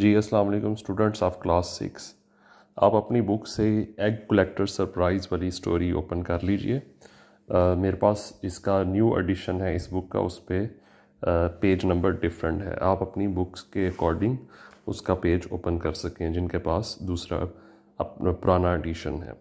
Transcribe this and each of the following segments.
जी अस्सलाम वालेकुम students of class six आप अपनी बुक से एग कलेक्टर सरप्राइज़ वाली स्टोरी ओपन कर लीजिए मेरे पास इसका न्यू एडिशन है इस बुक का उस पर पे, पेज नंबर डिफरेंट है आप अपनी बुक्स के अकॉर्डिंग उसका पेज ओपन कर सकें जिनके पास दूसरा अपना पुराना एडिशन है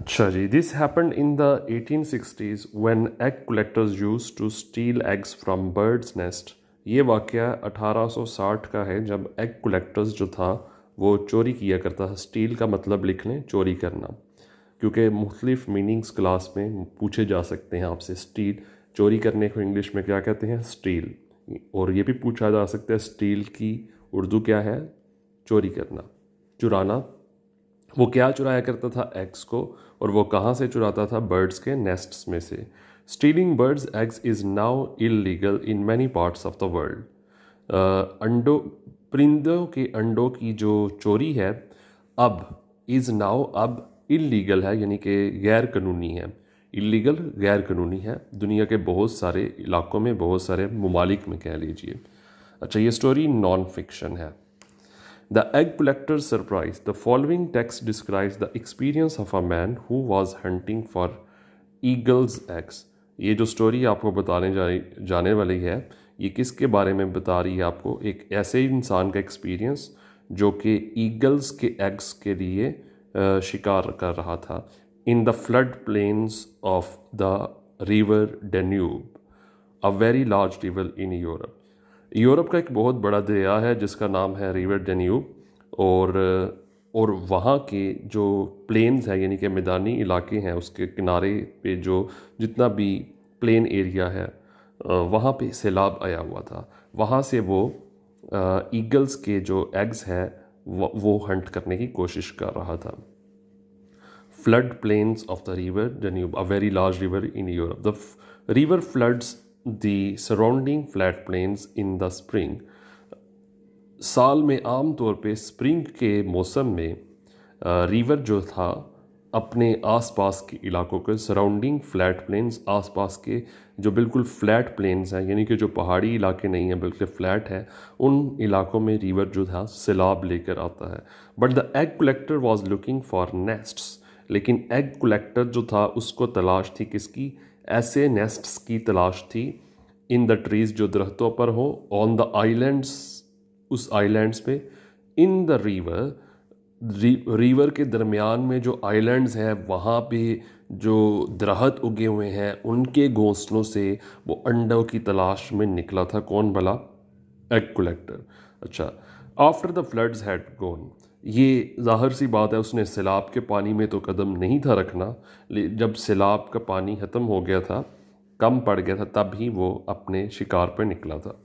अच्छा जी this happen in the eighteen sixties when egg collectors use to steal eggs from birds nest ये वाक़ 1860 का है जब एग कलेक्टर्स जो था वो चोरी किया करता था स्टील का मतलब लिख लें चोरी करना क्योंकि मुख्तलिफ मीनिंग्स क्लास में पूछे जा सकते हैं आपसे स्टील चोरी करने को इंग्लिश में क्या कहते हैं स्टील और ये भी पूछा जा सकता है स्टील की उर्दू क्या है चोरी करना चुराना वो क्या चुराया करता था एग्स को और वो कहाँ से चुराता था बर्ड्स के नेस्ट्स में से stealing birds eggs is now illegal in many parts of the world अंडों परिंदों के अंडों की जो चोरी है अब इज़ नाउ अब इलीगल है यानी कि गैर कानूनी है इलीगल गैर कानूनी है दुनिया के बहुत सारे इलाकों में बहुत सारे ममालिक में कह लीजिए अच्छा ये स्टोरी नॉन फिक्शन है the egg collector surprise the following text describes the experience of a man who was hunting for eagles eggs ये जो स्टोरी आपको बताने जा जाने वाली है ये किसके बारे में बता रही है आपको एक ऐसे इंसान का एक्सपीरियंस जो कि ईगल्स के एग्स के लिए शिकार कर रहा था in the flood plains of the river Danube a very large river in Europe Europe का एक बहुत बड़ा दरिया है जिसका नाम है रिवर डेन्यूब और और वहाँ के जो प्लेन्स हैं यानी कि मैदानी इलाके हैं उसके किनारे पे जो जितना भी प्लेन एरिया है वहाँ पे सैलाब आया हुआ था वहाँ से वो ईगल्स के जो एग्स हैं वो हंट करने की कोशिश कर रहा था flood plains of the river Danube a very large river in Europe the river floods the surrounding flat plains in the spring साल में आम तौर पे स्प्रिंग के मौसम में रिवर जो था अपने आसपास के इलाकों के सराउंडिंग फ्लैट प्लेन्स आसपास के जो बिल्कुल फ्लैट प्लेन्स हैं यानी कि जो पहाड़ी इलाके नहीं हैं बल्कि फ्लैट है उन इलाकों में रिवर जो था सैलाब लेकर आता है but the egg collector was looking for nests लेकिन एग कलेक्टर जो था उसको तलाश थी किसकी ऐसे नेस्ट्स की तलाश थी इन द ट्रीज़ जो दरख्तों पर हो ऑन द आइलैंड्स उस आइलैंड्स पे इन द रिवर रिवर के दरमियान में जो आइलैंड्स हैं वहाँ पे जो दरहत उगे हुए हैं उनके घोंसलों से वो अंडों की तलाश में निकला था कौन भला एग कलेक्टर अच्छा after the floods had gone ये जाहिर सी बात है उसने सैलाब के पानी में तो कदम नहीं था रखना जब सैलाब का पानी ख़त्म हो गया था कम पड़ गया था तब ही वो अपने शिकार पर निकला था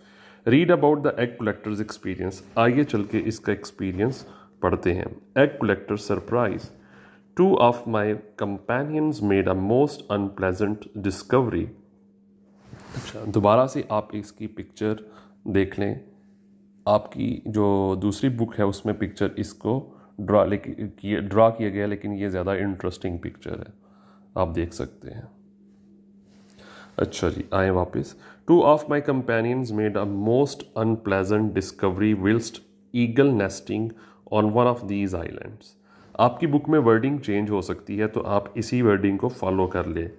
read about the egg collectors experience आइए चल के इसका एक्सपीरियंस पढ़ते हैं egg collector surprise two of my companions made a most unpleasant discovery अच्छा दोबारा से आप इसकी पिक्चर देख लें आपकी जो दूसरी बुक है उसमें पिक्चर इसको ड्रा लेकिन ड्रा किया गया लेकिन ये ज़्यादा इंटरेस्टिंग पिक्चर है आप देख सकते हैं अच्छा जी आए वापस two of my companions made a most unpleasant discovery whilst eagle nesting on one of these islands आपकी बुक में वर्डिंग चेंज हो सकती है तो आप इसी वर्डिंग को फॉलो कर लें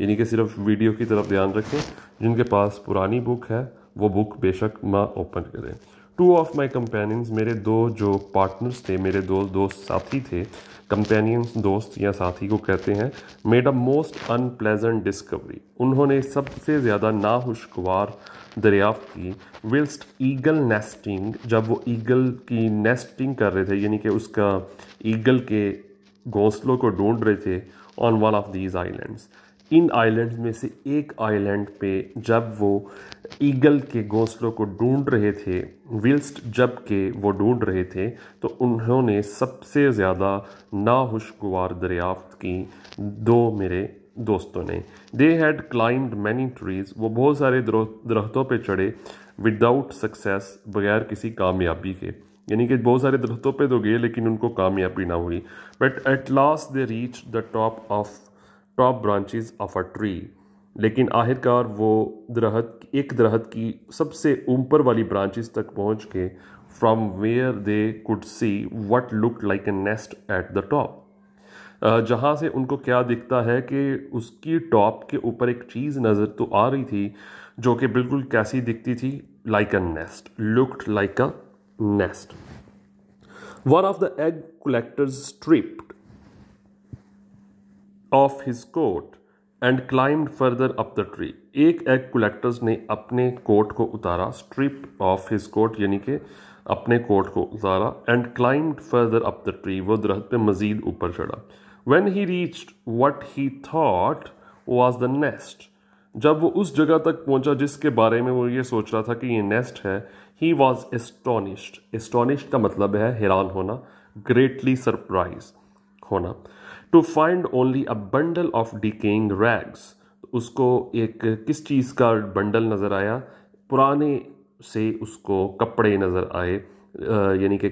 यानी कि सिर्फ वीडियो की तरफ ध्यान रखें जिनके पास पुरानी बुक है वो बुक बेशक ना ओपन करें टू ऑफ माई कंपेनियंस मेरे दो जो पार्टनर्स थे मेरे दो दोस्त साथी थे कंपेनियंस दोस्त या साथी को कहते हैं made a most unpleasant discovery उन्होंने सबसे ज़्यादा नाहुशगवार दरियाफ्त की विल्स्ट ईगल नेस्टिंग जब वो ईगल की नेस्टिंग कर रहे थे यानी कि उसका ईगल के घोंसलों को ढूंढ रहे थे on one of these islands इन आइलैंड में से एक आइलैंड पे जब वो ईगल के घोंसलों को ढूंढ रहे थे विल्स्ट जब के वो ढूंढ रहे थे तो उन्होंने सबसे ज़्यादा नाहुशगवार दरियाफ्त की दो मेरे दोस्तों ने they had climbed many trees वो बहुत सारे दरख्तों पे चढ़े विदाउट सक्सेस बगैर किसी कामयाबी के यानी कि बहुत सारे दरख्तों पे तो गए लेकिन उनको कामयाबी ना हुई but at last they reach the top of top branches of a tree लेकिन आखिरकार वो दरहत एक दरहत की सबसे ऊपर वाली ब्रांचेस तक पहुंच के from where they could see what look like a nest at the top जहाँ से उनको क्या दिखता है कि उसकी टॉप के ऊपर एक चीज़ नज़र तो आ रही थी जो कि बिल्कुल कैसी दिखती थी like a nest looked like a nest one of the egg collectors trip of his coat and climbed further up the tree एक एग कलेक्टर्स ने अपने कोट को उतारा स्ट्रिप ऑफ हिज कोट यानी कि अपने कोट को उतारा and climbed further up the tree वो दरख्त पे मज़ीद ऊपर चढ़ा when he reached what he thought was the nest जब वो उस जगह तक पहुंचा जिसके बारे में वो ये सोच रहा था कि ये नेस्ट है ही वॉज एस्टोनिश्ड एस्टोनिश्ड का मतलब है हैरान होना ग्रेटली सरप्राइज होना to find only a bundle of decaying rags उसको एक किस चीज़ का बंडल नज़र आया पुराने से उसको कपड़े नज़र आए यानी कि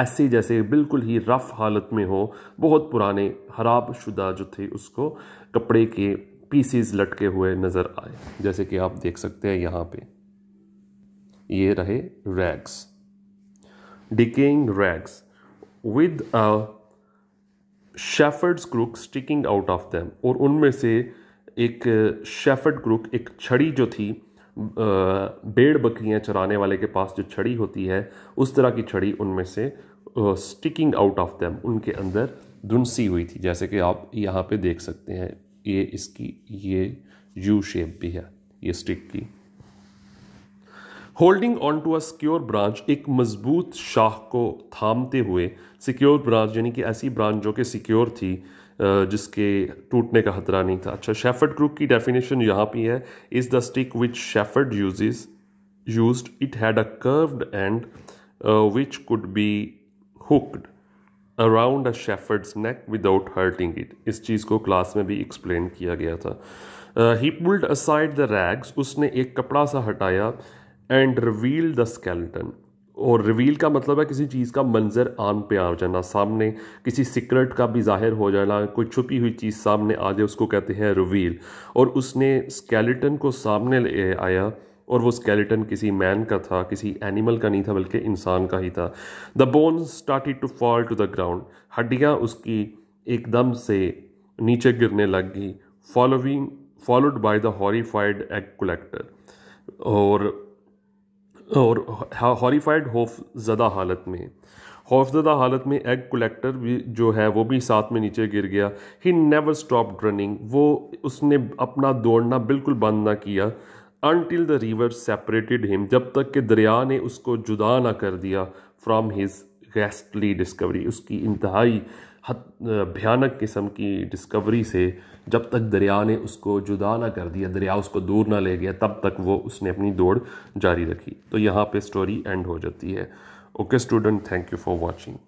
ऐसे जैसे बिल्कुल ही रफ़ हालत में हो बहुत पुराने हराब शुदा जो थे उसको कपड़े के पीसीज लटके हुए नज़र आए जैसे कि आप देख सकते हैं यहाँ पे ये रहे rags decaying rags with a shepherds crook sticking out of them और उनमें से एक शेफर्ड uh, क्रुक एक छड़ी जो थी uh, बेड़ बकरियां चराने वाले के पास जो छड़ी होती है उस तरह की छड़ी उनमें से स्टिकिंग आउट ऑफ दैम उनके अंदर धुनसी हुई थी जैसे कि आप यहाँ पे देख सकते हैं ये इसकी ये यू शेप भी है ये स्टिक की holding on to a secure branch एक मजबूत शाह को थामते हुए सिक्योर ब्रांच यानी कि ऐसी ब्रांच जो कि सिक्योर थी जिसके टूटने का खतरा नहीं था अच्छा शेफर्ड ग्रुप की डेफिनेशन यहाँ पे है is the stick which shepherd uses use it had a curved end which could be hooked around a shepherds neck without hurting it इस चीज़ को क्लास में भी एक्सप्लेन किया गया था he pulled aside the rags उसने एक कपड़ा सा हटाया एंड रिवील द स्केलेटन और रिवील का मतलब है किसी चीज़ का मंजर आम पे आ जाना सामने किसी सीक्रेट का भी जाहिर हो जाना कोई छुपी हुई चीज़ सामने आ जाए उसको कहते हैं रिवील और उसने स्केलेटन को सामने ले आया और वो स्केलेटन किसी मैन का था किसी एनिमल का नहीं था बल्कि इंसान का ही था the bones started to fall to the ground हड्डियाँ उसकी एकदम से नीचे गिरने लग गई following followed by the horrified egg collector और और हॉरीफाइड खौफ ज़दा हालत में खौफजदा हालत में एग कलेक्टर भी जो है वो भी साथ में नीचे गिर गया ही नेवर स्टॉप रनिंग वो उसने अपना दौड़ना बिल्कुल बंद ना किया until the river separated him जब तक कि दरिया ने उसको जुदा ना कर दिया फ्राम हिज गेस्टली डिस्कवरी उसकी इंतहाई भयानक किस्म की डिस्कवरी से जब तक दरिया ने उसको जुदा ना कर दिया दरिया उसको दूर ना ले गया तब तक वो उसने अपनी दौड़ जारी रखी तो यहाँ पे स्टोरी एंड हो जाती है okay student thank you for watching